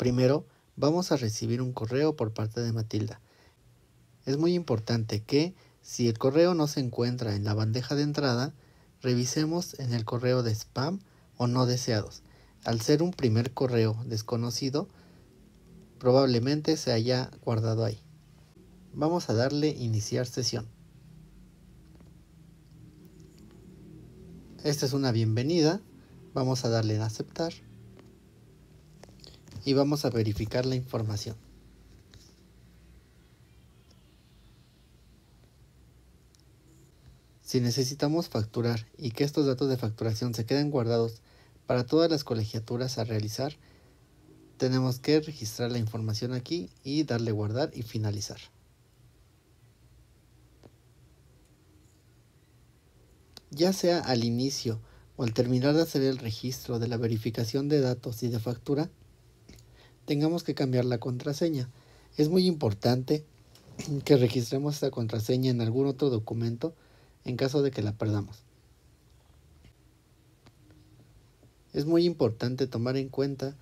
Primero, vamos a recibir un correo por parte de Matilda. Es muy importante que, si el correo no se encuentra en la bandeja de entrada, revisemos en el correo de spam o no deseados. Al ser un primer correo desconocido, probablemente se haya guardado ahí. Vamos a darle iniciar sesión. Esta es una bienvenida. Vamos a darle en aceptar y vamos a verificar la información. Si necesitamos facturar y que estos datos de facturación se queden guardados para todas las colegiaturas a realizar, tenemos que registrar la información aquí y darle guardar y finalizar. Ya sea al inicio o al terminar de hacer el registro de la verificación de datos y de factura, tengamos que cambiar la contraseña. Es muy importante que registremos esta contraseña en algún otro documento en caso de que la perdamos. Es muy importante tomar en cuenta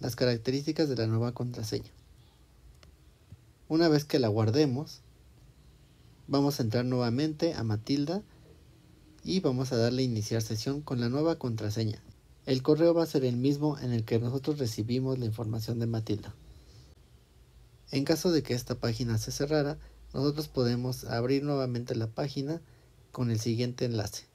las características de la nueva contraseña. Una vez que la guardemos, vamos a entrar nuevamente a Matilda y vamos a darle iniciar sesión con la nueva contraseña. El correo va a ser el mismo en el que nosotros recibimos la información de Matilda. En caso de que esta página se cerrara, nosotros podemos abrir nuevamente la página con el siguiente enlace.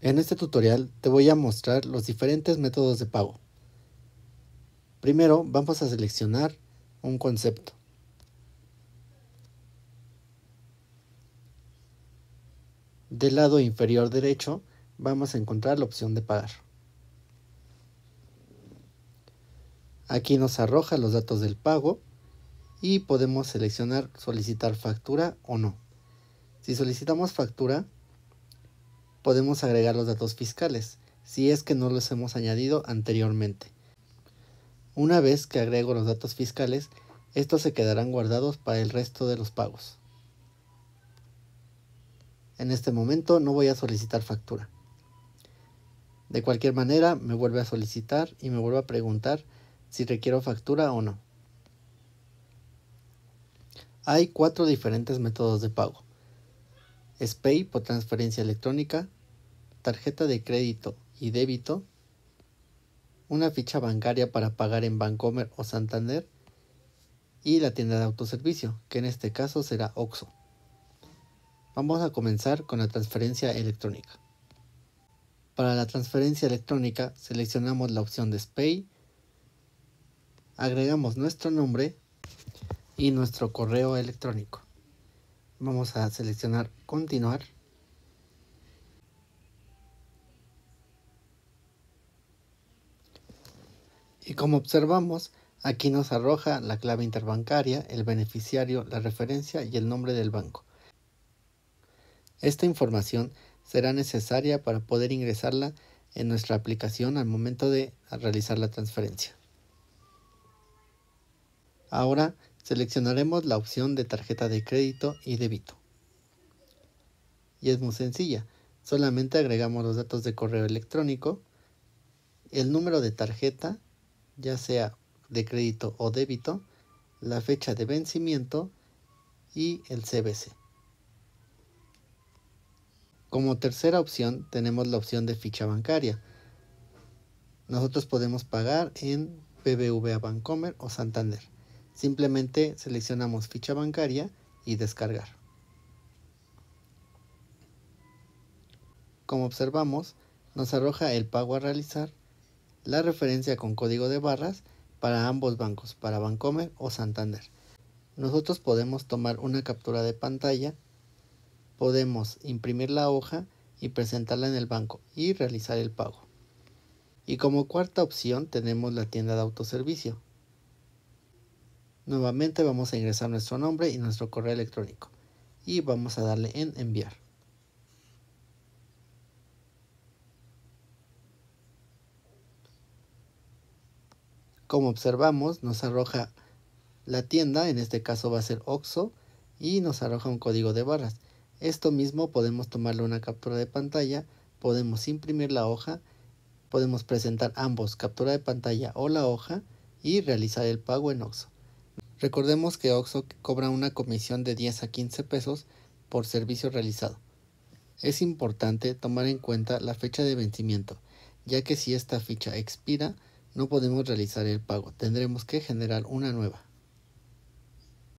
En este tutorial te voy a mostrar los diferentes métodos de pago. Primero vamos a seleccionar un concepto. Del lado inferior derecho vamos a encontrar la opción de pagar. Aquí nos arroja los datos del pago y podemos seleccionar solicitar factura o no. Si solicitamos factura, podemos agregar los datos fiscales, si es que no los hemos añadido anteriormente. Una vez que agrego los datos fiscales, estos se quedarán guardados para el resto de los pagos. En este momento no voy a solicitar factura. De cualquier manera, me vuelve a solicitar y me vuelve a preguntar si requiero factura o no. Hay cuatro diferentes métodos de pago. SPAY por transferencia electrónica, tarjeta de crédito y débito, una ficha bancaria para pagar en Bancomer o Santander y la tienda de autoservicio, que en este caso será OXO. Vamos a comenzar con la transferencia electrónica. Para la transferencia electrónica seleccionamos la opción de SPAY, agregamos nuestro nombre y nuestro correo electrónico. Vamos a seleccionar continuar. Y como observamos, aquí nos arroja la clave interbancaria, el beneficiario, la referencia y el nombre del banco. Esta información será necesaria para poder ingresarla en nuestra aplicación al momento de realizar la transferencia. Ahora seleccionaremos la opción de tarjeta de crédito y débito. Y es muy sencilla, solamente agregamos los datos de correo electrónico, el número de tarjeta, ya sea de crédito o débito, la fecha de vencimiento y el CBC. Como tercera opción tenemos la opción de ficha bancaria. Nosotros podemos pagar en BBVA Bancomer o Santander. Simplemente seleccionamos ficha bancaria y descargar. Como observamos, nos arroja el pago a realizar, la referencia con código de barras para ambos bancos, para Bancomer o Santander. Nosotros podemos tomar una captura de pantalla podemos imprimir la hoja y presentarla en el banco y realizar el pago. Y como cuarta opción tenemos la tienda de autoservicio. Nuevamente vamos a ingresar nuestro nombre y nuestro correo electrónico y vamos a darle en enviar. Como observamos nos arroja la tienda, en este caso va a ser OXO y nos arroja un código de barras. Esto mismo podemos tomarle una captura de pantalla, podemos imprimir la hoja, podemos presentar ambos captura de pantalla o la hoja y realizar el pago en OXO. Recordemos que OXO cobra una comisión de 10 a 15 pesos por servicio realizado. Es importante tomar en cuenta la fecha de vencimiento, ya que si esta ficha expira, no podemos realizar el pago, tendremos que generar una nueva.